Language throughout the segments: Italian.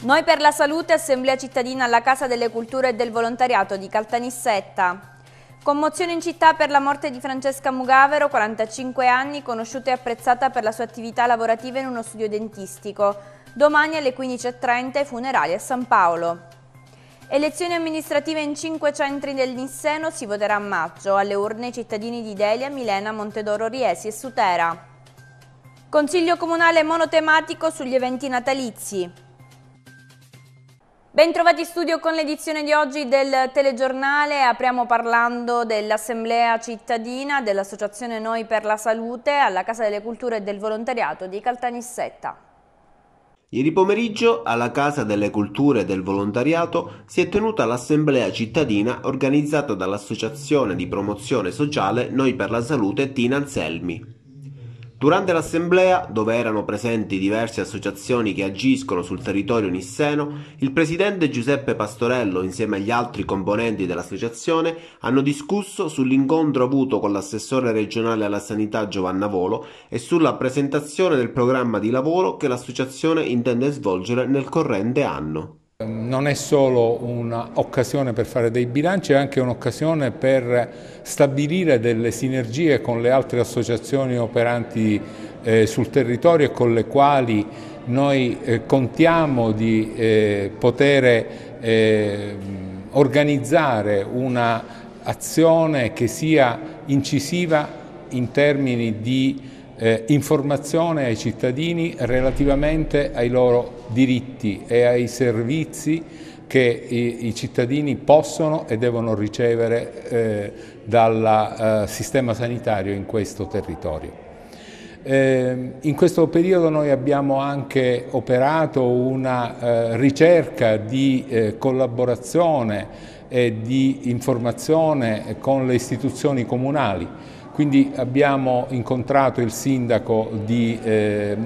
Noi per la salute, assemblea cittadina alla Casa delle Culture e del Volontariato di Caltanissetta. Commozione in città per la morte di Francesca Mugavero, 45 anni, conosciuta e apprezzata per la sua attività lavorativa in uno studio dentistico. Domani alle 15.30 funerali a San Paolo. Elezioni amministrative in cinque centri del Nisseno si voterà a maggio, alle urne i cittadini di Delia, Milena, Montedoro, Riesi e Sutera. Consiglio comunale monotematico sugli eventi natalizi. Bentrovati in studio con l'edizione di oggi del telegiornale, apriamo parlando dell'assemblea cittadina dell'associazione Noi per la Salute alla Casa delle Culture e del Volontariato di Caltanissetta. Ieri pomeriggio alla Casa delle Culture e del Volontariato si è tenuta l'assemblea cittadina organizzata dall'Associazione di Promozione Sociale Noi per la Salute Tina Anselmi. Durante l'assemblea, dove erano presenti diverse associazioni che agiscono sul territorio nisseno, il presidente Giuseppe Pastorello insieme agli altri componenti dell'associazione hanno discusso sull'incontro avuto con l'assessore regionale alla sanità Giovanna Volo e sulla presentazione del programma di lavoro che l'associazione intende svolgere nel corrente anno. Ehm, non è solo un'occasione per fare dei bilanci, è anche un'occasione per stabilire delle sinergie con le altre associazioni operanti eh, sul territorio e con le quali noi eh, contiamo di eh, poter eh, organizzare un'azione che sia incisiva in termini di eh, informazione ai cittadini relativamente ai loro diritti e ai servizi che i, i cittadini possono e devono ricevere eh, dal eh, sistema sanitario in questo territorio. Eh, in questo periodo noi abbiamo anche operato una eh, ricerca di eh, collaborazione e di informazione con le istituzioni comunali quindi abbiamo incontrato il sindaco di eh,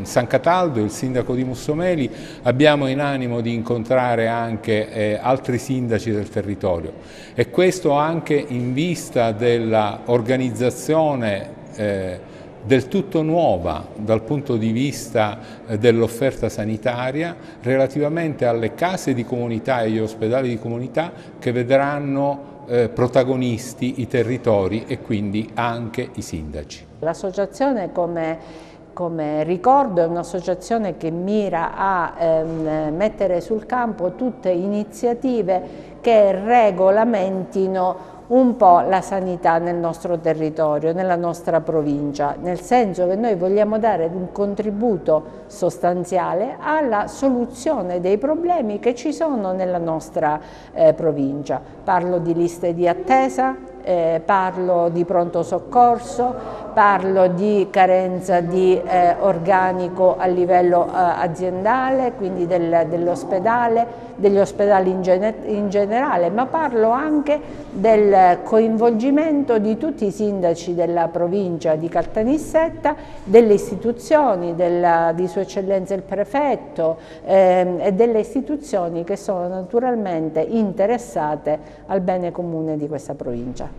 San Cataldo, il sindaco di Mussomeli, abbiamo in animo di incontrare anche eh, altri sindaci del territorio e questo anche in vista dell'organizzazione eh, del tutto nuova dal punto di vista eh, dell'offerta sanitaria relativamente alle case di comunità e agli ospedali di comunità che vedranno eh, protagonisti i territori e quindi anche i sindaci. L'associazione come come ricordo è un'associazione che mira a ehm, mettere sul campo tutte iniziative che regolamentino un po' la sanità nel nostro territorio, nella nostra provincia, nel senso che noi vogliamo dare un contributo sostanziale alla soluzione dei problemi che ci sono nella nostra eh, provincia. Parlo di liste di attesa, eh, parlo di pronto soccorso, parlo di carenza di eh, organico a livello eh, aziendale, quindi del, dell'ospedale, degli ospedali in, gene, in, generale, ma parlo anche del coinvolgimento di tutti i sindaci della provincia di Caltanissetta, delle istituzioni, della, di Sua Eccellenza il Prefetto ehm, e delle istituzioni che sono naturalmente interessate al bene comune di questa provincia.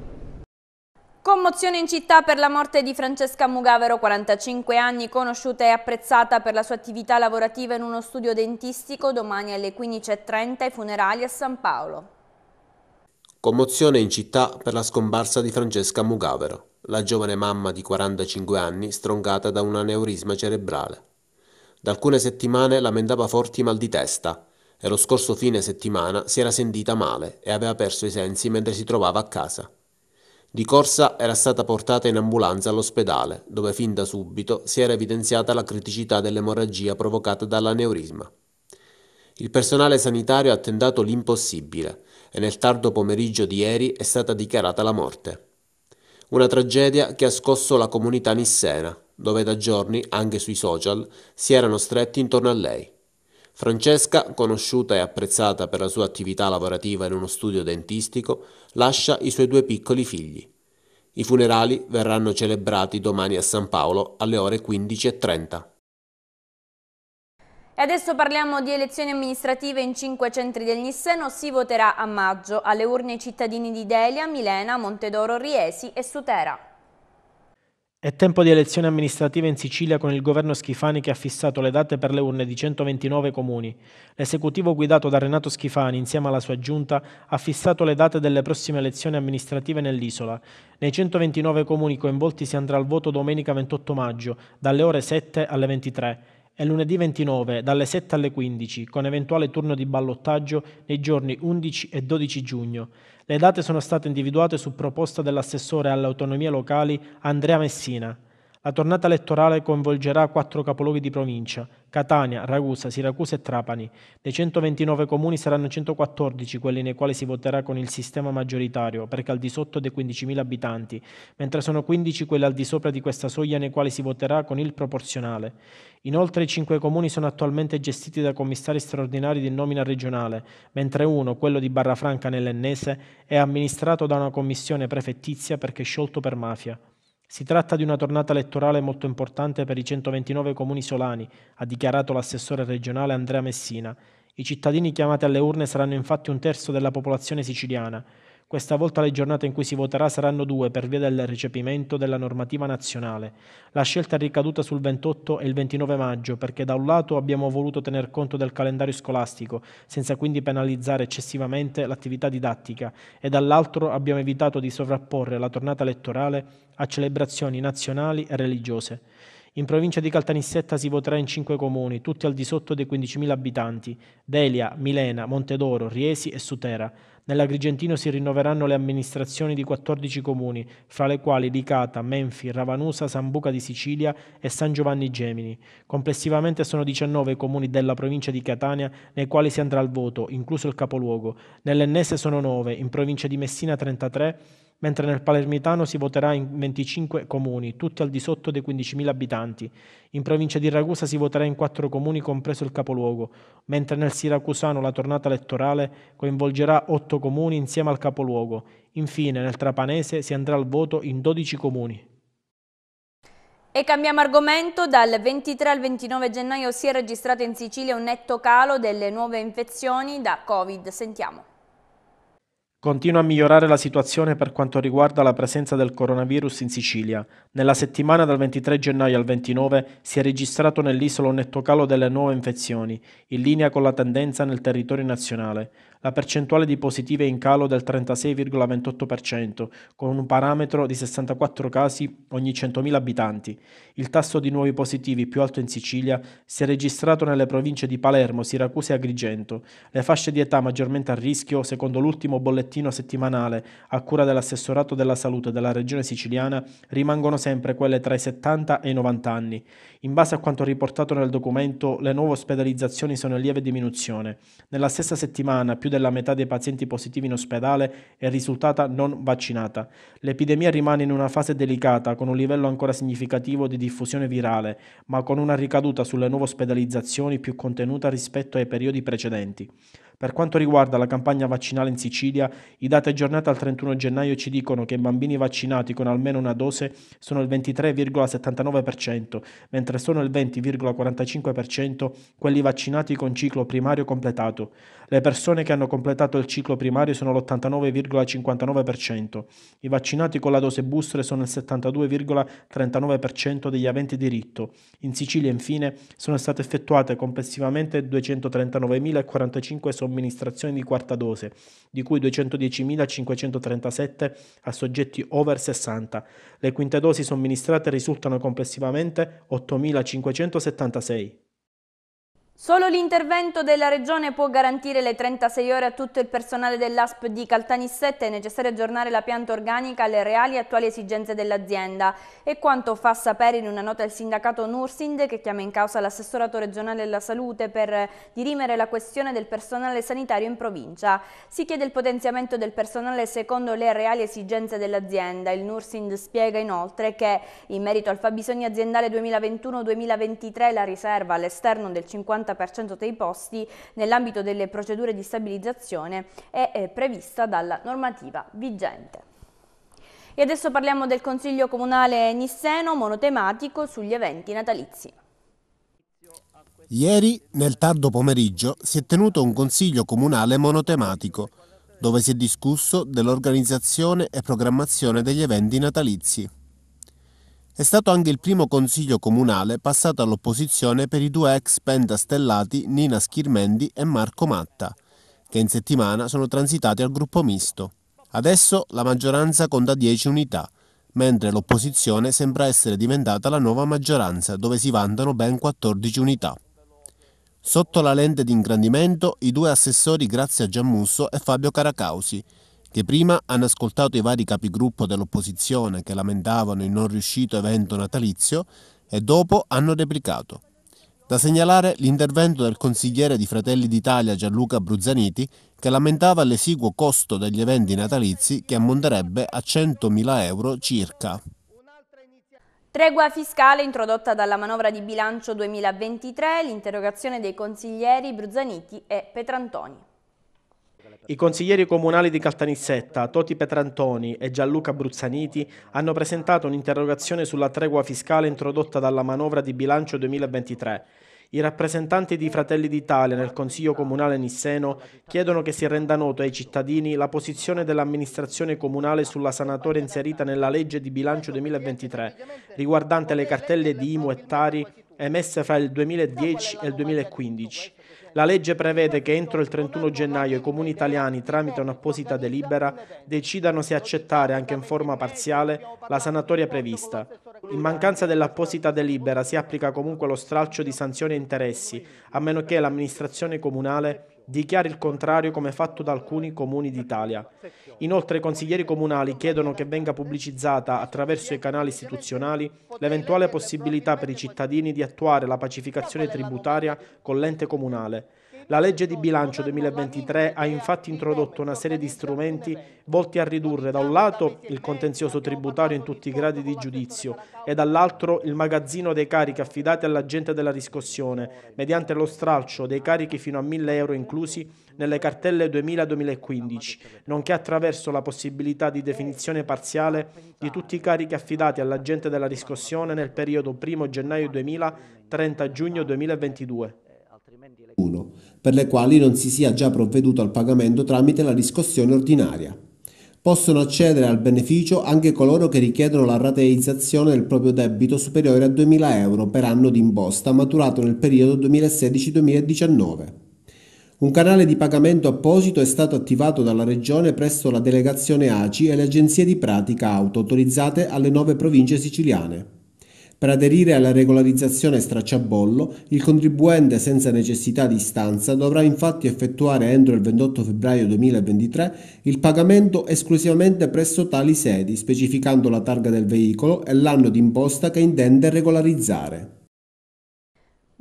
Commozione in città per la morte di Francesca Mugavero, 45 anni, conosciuta e apprezzata per la sua attività lavorativa in uno studio dentistico, domani alle 15.30 ai funerali a San Paolo. Commozione in città per la scomparsa di Francesca Mugavero, la giovane mamma di 45 anni strongata da un aneurisma cerebrale. Da alcune settimane lamentava forti mal di testa e lo scorso fine settimana si era sentita male e aveva perso i sensi mentre si trovava a casa. Di corsa era stata portata in ambulanza all'ospedale, dove fin da subito si era evidenziata la criticità dell'emorragia provocata dall'aneurisma. Il personale sanitario ha tentato l'impossibile e nel tardo pomeriggio di ieri è stata dichiarata la morte. Una tragedia che ha scosso la comunità nissena, dove da giorni, anche sui social, si erano stretti intorno a lei. Francesca, conosciuta e apprezzata per la sua attività lavorativa in uno studio dentistico, lascia i suoi due piccoli figli. I funerali verranno celebrati domani a San Paolo alle ore 15.30. E adesso parliamo di elezioni amministrative in cinque centri del Nisseno. Si voterà a maggio alle urne i cittadini di Delia, Milena, Montedoro, Riesi e Sutera. È tempo di elezioni amministrative in Sicilia con il governo Schifani che ha fissato le date per le urne di 129 comuni. L'esecutivo guidato da Renato Schifani, insieme alla sua giunta, ha fissato le date delle prossime elezioni amministrative nell'isola. Nei 129 comuni coinvolti si andrà al voto domenica 28 maggio, dalle ore 7 alle 23 e lunedì 29 dalle 7 alle 15 con eventuale turno di ballottaggio nei giorni 11 e 12 giugno. Le date sono state individuate su proposta dell'assessore alle autonomie locali Andrea Messina la tornata elettorale coinvolgerà quattro capoluoghi di provincia, Catania, Ragusa, Siracusa e Trapani. Dei 129 comuni saranno 114 quelli nei quali si voterà con il sistema maggioritario, perché al di sotto dei 15.000 abitanti, mentre sono 15 quelli al di sopra di questa soglia nei quali si voterà con il proporzionale. Inoltre i cinque comuni sono attualmente gestiti da commissari straordinari di nomina regionale, mentre uno, quello di Barrafranca nell'Ennese, è amministrato da una commissione prefettizia perché sciolto per mafia. Si tratta di una tornata elettorale molto importante per i 129 comuni solani, ha dichiarato l'assessore regionale Andrea Messina. I cittadini chiamati alle urne saranno infatti un terzo della popolazione siciliana. Questa volta le giornate in cui si voterà saranno due per via del recepimento della normativa nazionale. La scelta è ricaduta sul 28 e il 29 maggio perché da un lato abbiamo voluto tener conto del calendario scolastico, senza quindi penalizzare eccessivamente l'attività didattica, e dall'altro abbiamo evitato di sovrapporre la tornata elettorale a celebrazioni nazionali e religiose. In provincia di Caltanissetta si voterà in cinque comuni, tutti al di sotto dei 15.000 abitanti, Delia, Milena, Montedoro, Riesi e Sutera. Nell'Agrigentino si rinnoveranno le amministrazioni di 14 comuni, fra le quali Licata, Menfi, Ravanusa, Sambuca di Sicilia e San Giovanni Gemini. Complessivamente sono 19 i comuni della provincia di Catania nei quali si andrà al voto, incluso il capoluogo. Nell'Ennese sono 9, in provincia di Messina 33, mentre nel palermitano si voterà in 25 comuni, tutti al di sotto dei 15.000 abitanti. In provincia di Ragusa si voterà in 4 comuni, compreso il capoluogo, mentre nel siracusano la tornata elettorale coinvolgerà 8 comuni insieme al capoluogo. Infine, nel trapanese si andrà al voto in 12 comuni. E cambiamo argomento, dal 23 al 29 gennaio si è registrato in Sicilia un netto calo delle nuove infezioni da Covid. Sentiamo. Continua a migliorare la situazione per quanto riguarda la presenza del coronavirus in Sicilia. Nella settimana dal 23 gennaio al 29 si è registrato nell'isola un netto calo delle nuove infezioni, in linea con la tendenza nel territorio nazionale la percentuale di positive è in calo del 36,28%, con un parametro di 64 casi ogni 100.000 abitanti. Il tasso di nuovi positivi più alto in Sicilia si è registrato nelle province di Palermo, Siracusa e Agrigento. Le fasce di età maggiormente a rischio, secondo l'ultimo bollettino settimanale a cura dell'assessorato della salute della regione siciliana, rimangono sempre quelle tra i 70 e i 90 anni. In base a quanto riportato nel documento, le nuove ospedalizzazioni sono in lieve diminuzione. Nella stessa settimana più della metà dei pazienti positivi in ospedale è risultata non vaccinata. L'epidemia rimane in una fase delicata, con un livello ancora significativo di diffusione virale, ma con una ricaduta sulle nuove ospedalizzazioni più contenuta rispetto ai periodi precedenti. Per quanto riguarda la campagna vaccinale in Sicilia, i dati aggiornati al 31 gennaio ci dicono che i bambini vaccinati con almeno una dose sono il 23,79%, mentre sono il 20,45% quelli vaccinati con ciclo primario completato. Le persone che hanno completato il ciclo primario sono l'89,59%. I vaccinati con la dose booster sono il 72,39% degli aventi diritto. In Sicilia, infine, sono state effettuate complessivamente 239.045 somministrazioni di quarta dose, di cui 210.537 a soggetti over 60. Le quinte dosi somministrate risultano complessivamente 8.576. Solo l'intervento della Regione può garantire le 36 ore a tutto il personale dell'ASP di Caltanissette. È necessario aggiornare la pianta organica alle reali e attuali esigenze dell'azienda. E quanto fa sapere in una nota il sindacato Nursind, che chiama in causa l'assessorato regionale della salute per dirimere la questione del personale sanitario in provincia. Si chiede il potenziamento del personale secondo le reali esigenze dell'azienda. Il Nursind spiega inoltre che, in merito al fabbisogno aziendale 2021-2023, la riserva all'esterno del 50 50% dei posti nell'ambito delle procedure di stabilizzazione è eh, prevista dalla normativa vigente. E adesso parliamo del Consiglio Comunale Nisseno monotematico sugli eventi natalizi. Ieri, nel tardo pomeriggio, si è tenuto un Consiglio Comunale monotematico dove si è discusso dell'organizzazione e programmazione degli eventi natalizi. È stato anche il primo consiglio comunale passato all'opposizione per i due ex pentastellati Nina Schirmendi e Marco Matta, che in settimana sono transitati al gruppo misto. Adesso la maggioranza conta 10 unità, mentre l'opposizione sembra essere diventata la nuova maggioranza, dove si vantano ben 14 unità. Sotto la lente di ingrandimento i due assessori Grazia Giammusso e Fabio Caracausi, che prima hanno ascoltato i vari capigruppo dell'opposizione che lamentavano il non riuscito evento natalizio e dopo hanno replicato. Da segnalare l'intervento del consigliere di Fratelli d'Italia Gianluca Bruzzaniti che lamentava l'esiguo costo degli eventi natalizi che ammonterebbe a 100.000 euro circa. Tregua fiscale introdotta dalla manovra di bilancio 2023, l'interrogazione dei consiglieri Bruzzaniti e Petrantoni. I consiglieri comunali di Caltanissetta, Toti Petrantoni e Gianluca Bruzzaniti, hanno presentato un'interrogazione sulla tregua fiscale introdotta dalla manovra di bilancio 2023. I rappresentanti di Fratelli d'Italia nel Consiglio Comunale Nisseno chiedono che si renda noto ai cittadini la posizione dell'amministrazione comunale sulla sanatoria inserita nella legge di bilancio 2023 riguardante le cartelle di IMU e Tari emesse fra il 2010 e il 2015 la legge prevede che entro il 31 gennaio i comuni italiani, tramite un'apposita delibera, decidano se accettare, anche in forma parziale, la sanatoria prevista. In mancanza dell'apposita delibera si applica comunque lo stralcio di sanzioni e interessi, a meno che l'amministrazione comunale dichiari il contrario come fatto da alcuni comuni d'Italia. Inoltre i consiglieri comunali chiedono che venga pubblicizzata attraverso i canali istituzionali l'eventuale possibilità per i cittadini di attuare la pacificazione tributaria con l'ente comunale la legge di bilancio 2023 ha infatti introdotto una serie di strumenti volti a ridurre da un lato il contenzioso tributario in tutti i gradi di giudizio e dall'altro il magazzino dei carichi affidati all'agente della riscossione mediante lo stralcio dei carichi fino a 1000 euro inclusi nelle cartelle 2000-2015, nonché attraverso la possibilità di definizione parziale di tutti i carichi affidati all'agente della riscossione nel periodo 1 gennaio 2000-30 giugno 2022. 1, per le quali non si sia già provveduto al pagamento tramite la riscossione ordinaria. Possono accedere al beneficio anche coloro che richiedono la rateizzazione del proprio debito superiore a 2.000 euro per anno di imposta maturato nel periodo 2016-2019. Un canale di pagamento apposito è stato attivato dalla Regione presso la delegazione ACI e le agenzie di pratica auto autorizzate alle nove province siciliane. Per aderire alla regolarizzazione stracciabollo, il contribuente senza necessità di stanza dovrà infatti effettuare entro il 28 febbraio 2023 il pagamento esclusivamente presso tali sedi, specificando la targa del veicolo e l'anno d'imposta che intende regolarizzare.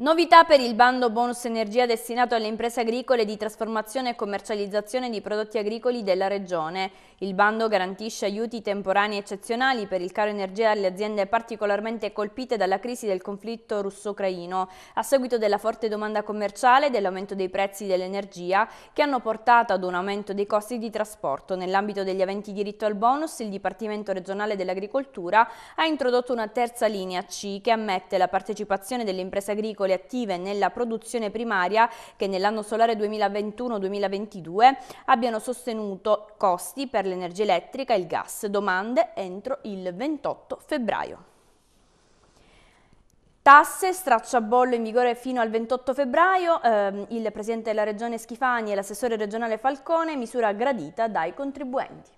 Novità per il bando bonus energia destinato alle imprese agricole di trasformazione e commercializzazione di prodotti agricoli della Regione. Il bando garantisce aiuti temporanei eccezionali per il caro energia alle aziende particolarmente colpite dalla crisi del conflitto russo-ucraino, a seguito della forte domanda commerciale e dell'aumento dei prezzi dell'energia che hanno portato ad un aumento dei costi di trasporto. Nell'ambito degli aventi diritto al bonus, il Dipartimento regionale dell'agricoltura ha introdotto una terza linea C che ammette la partecipazione delle imprese agricole molecole attive nella produzione primaria che nell'anno solare 2021-2022 abbiano sostenuto costi per l'energia elettrica e il gas, domande entro il 28 febbraio. Tasse, stracciabollo in vigore fino al 28 febbraio, eh, il Presidente della Regione Schifani e l'assessore regionale Falcone, misura gradita dai contribuenti.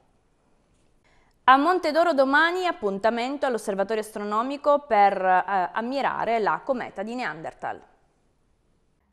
A Montedoro domani appuntamento all'osservatorio astronomico per eh, ammirare la cometa di Neanderthal.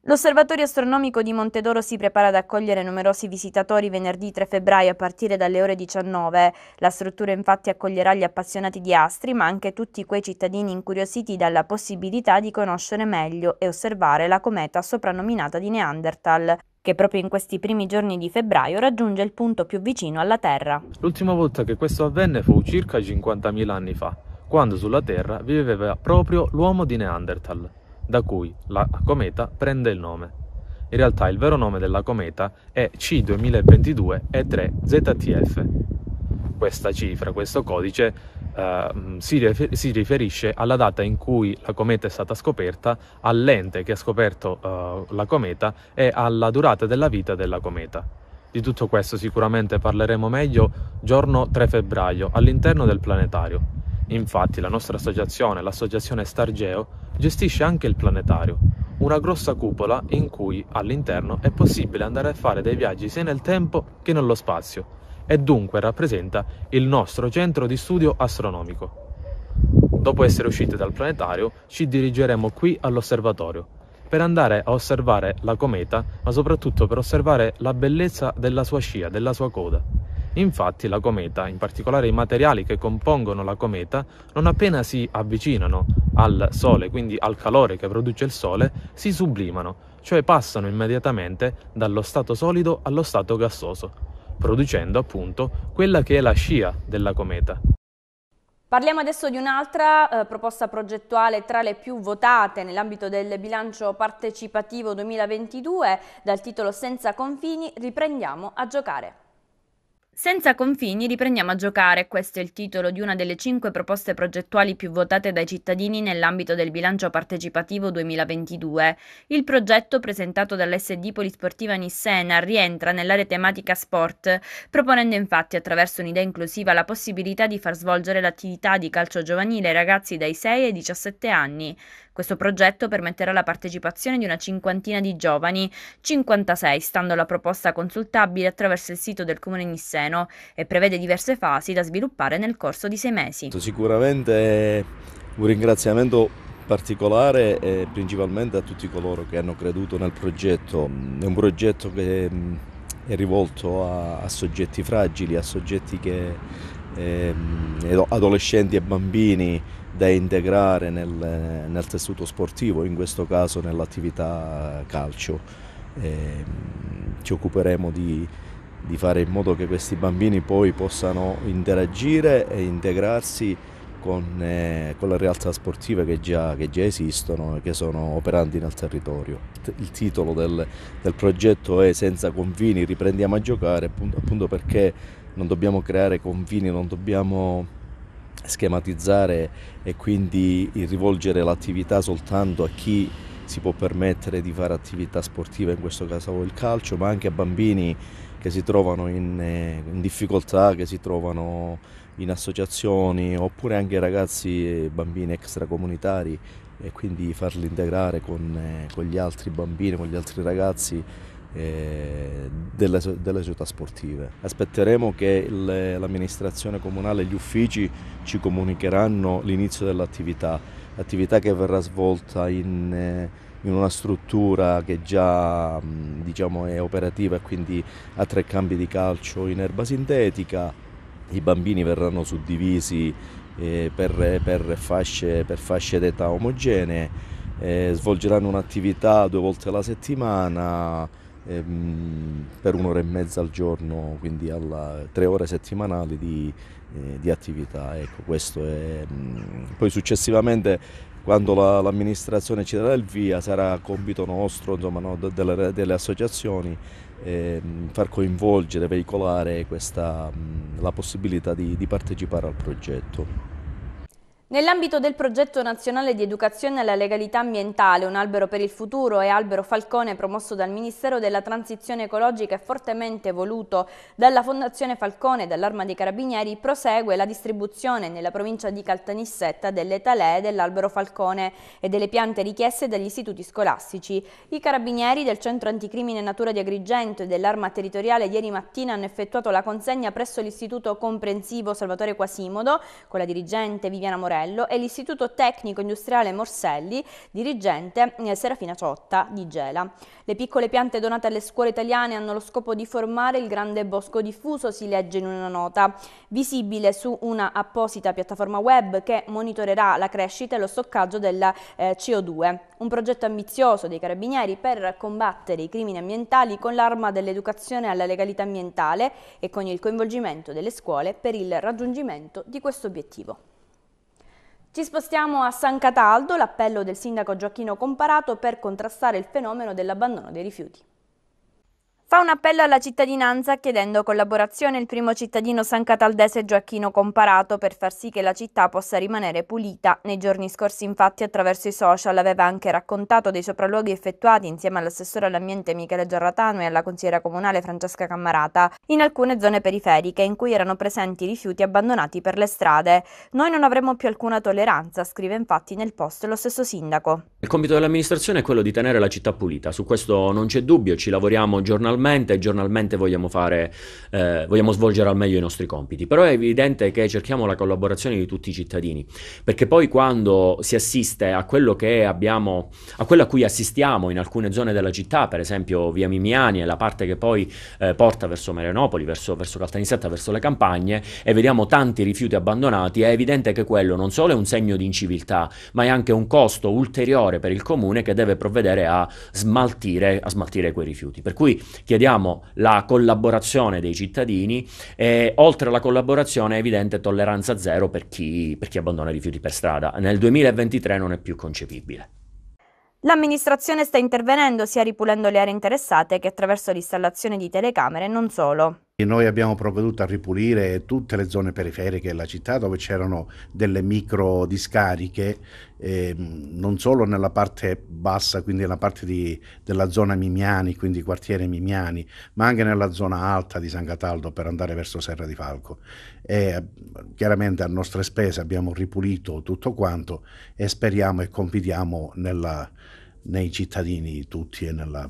L'osservatorio astronomico di Montedoro si prepara ad accogliere numerosi visitatori venerdì 3 febbraio a partire dalle ore 19. La struttura infatti accoglierà gli appassionati di astri ma anche tutti quei cittadini incuriositi dalla possibilità di conoscere meglio e osservare la cometa soprannominata di Neanderthal che proprio in questi primi giorni di febbraio raggiunge il punto più vicino alla Terra. L'ultima volta che questo avvenne fu circa 50.000 anni fa, quando sulla Terra viveva proprio l'uomo di Neanderthal, da cui la cometa prende il nome. In realtà il vero nome della cometa è C2022E3ZTF. Questa cifra, questo codice, Uh, si, rifer- si, riferisce alla data in cui la cometa è stata scoperta, all'ente che ha scoperto uh, la cometa e alla durata della vita della cometa. Di tutto questo sicuramente parleremo meglio giorno 3 febbraio all'interno del planetario. Infatti la nostra associazione, l'associazione Stargeo, gestisce anche il planetario, una grossa cupola in cui all'interno è possibile andare a fare dei viaggi sia nel tempo che nello spazio, e dunque rappresenta il nostro centro di studio astronomico. Dopo essere usciti dal planetario ci dirigeremo qui all'osservatorio per andare a osservare la cometa ma soprattutto per osservare la bellezza della sua scia, della sua coda. Infatti la cometa, in particolare i materiali che compongono la cometa, non appena si avvicinano al Sole, quindi al calore che produce il Sole, si sublimano, cioè passano immediatamente dallo stato solido allo stato gassoso producendo appunto quella che è la scia della cometa. Parliamo adesso di un'altra eh, proposta progettuale tra le più votate nell'ambito del bilancio partecipativo 2022 dal titolo Senza confini riprendiamo a giocare. Senza confini riprendiamo a giocare, questo è il titolo di una delle cinque proposte progettuali più votate dai cittadini nell'ambito del bilancio partecipativo 2022. Il progetto presentato dall'SD Polisportiva Nissena rientra nell'area tematica sport, proponendo infatti attraverso un'idea inclusiva la possibilità di far svolgere l'attività di calcio giovanile ai ragazzi dai 6 ai 17 anni. Questo progetto permetterà la partecipazione di una cinquantina di giovani, 56 stando alla proposta consultabile attraverso il sito del Comune Nisseno e prevede diverse fasi da sviluppare nel corso di sei mesi. Sicuramente un ringraziamento particolare eh, principalmente a tutti coloro che hanno creduto nel progetto. È un progetto che mm, è rivolto a, a, soggetti fragili, a soggetti che eh, adolescenti e bambini da integrare nel, nel tessuto sportivo, in questo caso nell'attività calcio. E, mm, ci occuperemo di, di fare in modo che questi bambini poi possano interagire e integrarsi con, eh, con, le realtà sportive che già, che già, esistono e che sono operanti nel territorio. Il titolo del, del progetto è Senza confini, riprendiamo a giocare appunto, appunto, perché non dobbiamo creare confini, non dobbiamo schematizzare e quindi rivolgere l'attività soltanto a chi si può permettere di fare attività sportiva, in questo caso il calcio, ma anche a bambini che si trovano in, eh, in difficoltà, che si trovano in associazioni, oppure anche ragazzi e bambini extracomunitari e quindi farli integrare con, eh, con gli altri bambini, con gli altri ragazzi eh, delle, delle, società sportive. Aspetteremo che le, l'amministrazione comunale e gli uffici ci comunicheranno l'inizio dell'attività, attività che verrà svolta in... Eh, in una struttura che già diciamo, è operativa e quindi ha tre campi di calcio in erba sintetica. I bambini verranno suddivisi eh, per, per, fasce, per, fasce, d'età omogenee, eh, svolgeranno un'attività due volte alla settimana Ehm, per un'ora e mezza al giorno, quindi alla, tre ore settimanali di, eh, di attività. Ecco, questo è, mm, poi successivamente quando la, l'amministrazione ci darà il via sarà compito nostro, insomma, no, delle, delle, associazioni, eh, far coinvolgere, veicolare questa, mm, la possibilità di, di partecipare al progetto. Nell'ambito del progetto nazionale di educazione alla legalità ambientale, un albero per il futuro e albero Falcone promosso dal Ministero della Transizione Ecologica e fortemente voluto dalla Fondazione Falcone e dall'Arma dei Carabinieri, prosegue la distribuzione nella provincia di Caltanissetta delle talee dell'albero Falcone e delle piante richieste dagli istituti scolastici. I carabinieri del Centro Anticrimine Natura di Agrigento e dell'Arma Territoriale ieri mattina hanno effettuato la consegna presso l'Istituto Comprensivo Salvatore Quasimodo con la dirigente Viviana Morelli Mugello e l'Istituto Tecnico Industriale Morselli, dirigente eh, Serafina Ciotta di Gela. Le piccole piante donate alle scuole italiane hanno lo scopo di formare il grande bosco diffuso, si legge in una nota, visibile su una apposita piattaforma web che monitorerà la crescita e lo stoccaggio della eh, CO2. Un progetto ambizioso dei carabinieri per combattere i crimini ambientali con l'arma dell'educazione alla legalità ambientale e con il coinvolgimento delle scuole per il raggiungimento di questo obiettivo. Ci spostiamo a San Cataldo, l'appello del sindaco Gioacchino Comparato per contrastare il fenomeno dell'abbandono dei rifiuti. Fa un appello alla cittadinanza chiedendo collaborazione il primo cittadino San Cataldese Gioacchino Comparato per far sì che la città possa rimanere pulita. Nei giorni scorsi infatti attraverso i social aveva anche raccontato dei sopralluoghi effettuati insieme all'assessore all'ambiente Michele Giarratano e alla consigliera comunale Francesca Cammarata in alcune zone periferiche in cui erano presenti rifiuti abbandonati per le strade. Noi non avremo più alcuna tolleranza, scrive infatti nel post lo stesso sindaco. Il compito dell'amministrazione è quello di tenere la città pulita, su questo non c'è dubbio, ci lavoriamo giornalmente settimanalmente e giornalmente vogliamo, fare, eh, vogliamo svolgere al meglio i nostri compiti. Però è evidente che cerchiamo la collaborazione di tutti i cittadini, perché poi quando si assiste a quello che abbiamo, a quello a cui assistiamo in alcune zone della città, per esempio via Mimiani e la parte che poi eh, porta verso Merenopoli, verso, verso Caltanissetta, verso le campagne, e vediamo tanti rifiuti abbandonati, è evidente che quello non solo è un segno di inciviltà, ma è anche un costo ulteriore per il comune che deve provvedere a smaltire, a smaltire quei rifiuti. Per cui Chiediamo la collaborazione dei cittadini e oltre alla collaborazione è evidente tolleranza zero per chi, per chi abbandona i rifiuti per strada. Nel 2023 non è più concepibile. L'amministrazione sta intervenendo sia ripulendo le aree interessate che attraverso l'installazione di telecamere e non solo. E noi abbiamo provveduto a ripulire tutte le zone periferiche della città dove c'erano delle micro discariche, eh, non solo nella parte bassa, quindi nella parte di, della zona Mimiani, quindi quartiere Mimiani, ma anche nella zona alta di San Cataldo per andare verso Serra di Falco. E, chiaramente a nostre spese abbiamo ripulito tutto quanto e speriamo e confidiamo nella, nei cittadini tutti e nella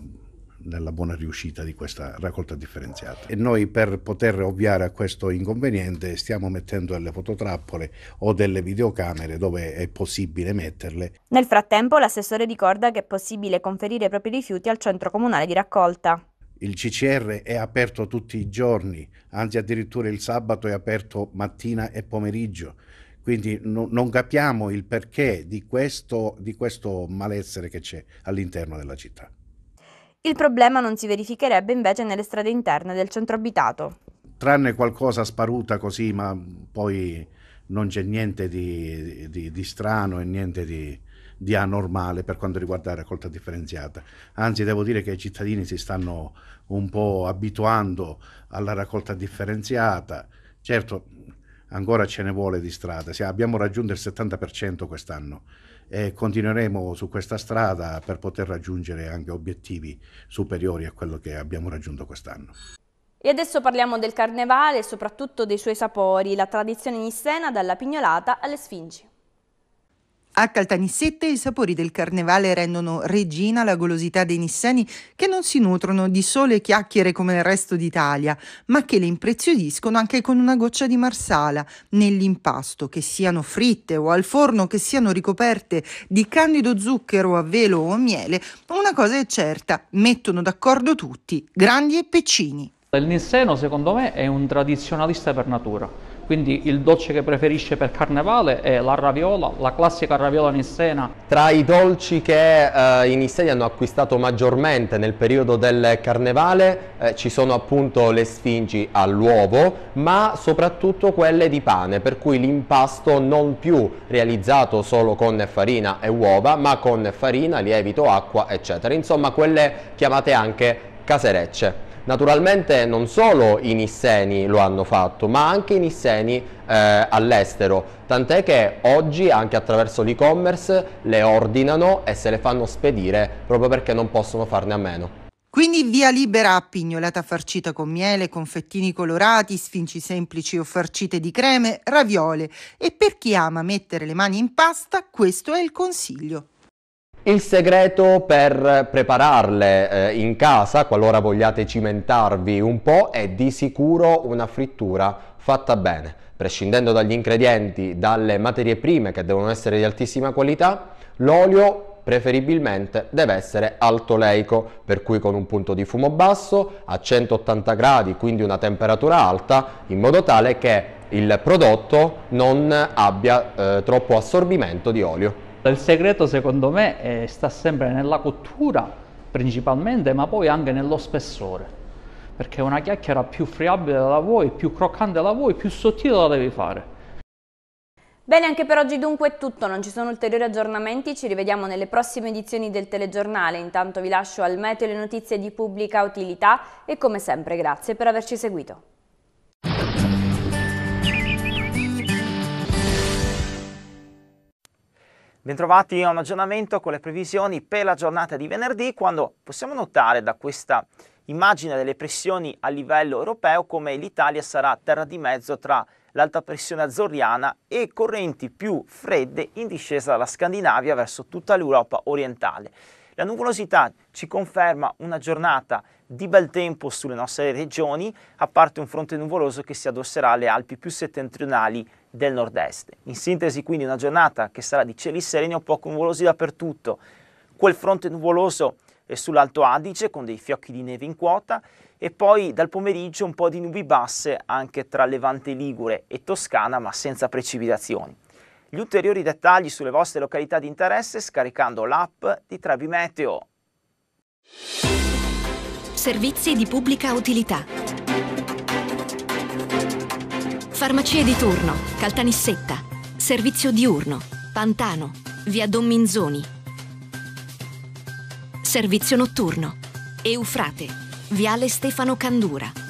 nella buona riuscita di questa raccolta differenziata. E noi per poter ovviare a questo inconveniente stiamo mettendo delle fototrappole o delle videocamere dove è possibile metterle. Nel frattempo l'assessore ricorda che è possibile conferire i propri rifiuti al centro comunale di raccolta. Il CCR è aperto tutti i giorni, anzi addirittura il sabato è aperto mattina e pomeriggio. Quindi no, non capiamo il perché di questo, di questo malessere che c'è all'interno della città. Il problema non si verificherebbe invece nelle strade interne del centro abitato. Tranne qualcosa sparuta così, ma poi non c'è niente di, di, di strano e niente di, di anormale per quanto riguarda la raccolta differenziata. Anzi, devo dire che i cittadini si stanno un po' abituando alla raccolta differenziata. Certo, ancora ce ne vuole di strada. Abbiamo raggiunto il 70% quest'anno e continueremo su questa strada per poter raggiungere anche obiettivi superiori a quello che abbiamo raggiunto quest'anno. E adesso parliamo del carnevale e soprattutto dei suoi sapori, la tradizione nissena dalla pignolata alle sfingi. A Caltanissette i sapori del carnevale rendono regina la golosità dei nisseni che non si nutrono di sole chiacchiere come il resto d'Italia, ma che le impreziosiscono anche con una goccia di marsala nell'impasto, che siano fritte o al forno, che siano ricoperte di candido zucchero a velo o a miele, una cosa è certa, mettono d'accordo tutti, grandi e piccini. Il Nisseno secondo me è un tradizionalista per natura quindi il dolce che preferisce per carnevale è la raviola, la classica raviola nissena. Tra i dolci che eh, i nisseni hanno acquistato maggiormente nel periodo del carnevale eh, ci sono appunto le sfingi all'uovo, ma soprattutto quelle di pane, per cui l'impasto non più realizzato solo con farina e uova, ma con farina, lievito, acqua, eccetera. Insomma, quelle chiamate anche caserecce. Naturalmente non solo i nisseni lo hanno fatto, ma anche i nisseni eh, all'estero, tant'è che oggi anche attraverso l'e-commerce le ordinano e se le fanno spedire proprio perché non possono farne a meno. Quindi via libera a pignolata farcita con miele, confettini colorati, sfinci semplici o farcite di creme, raviole e per chi ama mettere le mani in pasta questo è il consiglio. Il segreto per prepararle eh, in casa, qualora vogliate cimentarvi un po', è di sicuro una frittura fatta bene. Prescindendo dagli ingredienti, dalle materie prime che devono essere di altissima qualità, l'olio preferibilmente deve essere altoleico, per cui con un punto di fumo basso a 180 gradi, quindi una temperatura alta, in modo tale che il prodotto non abbia eh, troppo assorbimento di olio. Il segreto secondo me è, eh, sta sempre nella cottura principalmente, ma poi anche nello spessore, perché una chiacchiera più friabile la vuoi, più croccante la vuoi, più sottile la devi fare. Bene, anche per oggi dunque è tutto, non ci sono ulteriori aggiornamenti, ci rivediamo nelle prossime edizioni del telegiornale, intanto vi lascio al meteo le notizie di pubblica utilità e come sempre grazie per averci seguito. Bentrovati a un aggiornamento con le previsioni per la giornata di venerdì quando possiamo notare da questa immagine delle pressioni a livello europeo come l'Italia sarà terra di mezzo tra l'alta pressione azzoriana e correnti più fredde in discesa dalla Scandinavia verso tutta l'Europa orientale. La nuvolosità ci conferma una giornata di bel tempo sulle nostre regioni, a parte un fronte nuvoloso che si addosserà alle Alpi più settentrionali del nord-est. In sintesi quindi una giornata che sarà di cieli sereni o poco nuvolosi dappertutto. Quel fronte nuvoloso è sull'Alto Adige con dei fiocchi di neve in quota e poi dal pomeriggio un po' di nubi basse anche tra Levante Ligure e Toscana ma senza precipitazioni. Gli ulteriori dettagli sulle vostre località di interesse scaricando l'app di Trebi Meteo servizi di pubblica utilità. Farmacie di turno, Caltanissetta, servizio diurno, Pantano, via Don Minzoni. Servizio notturno, Eufrate, viale Stefano Candura.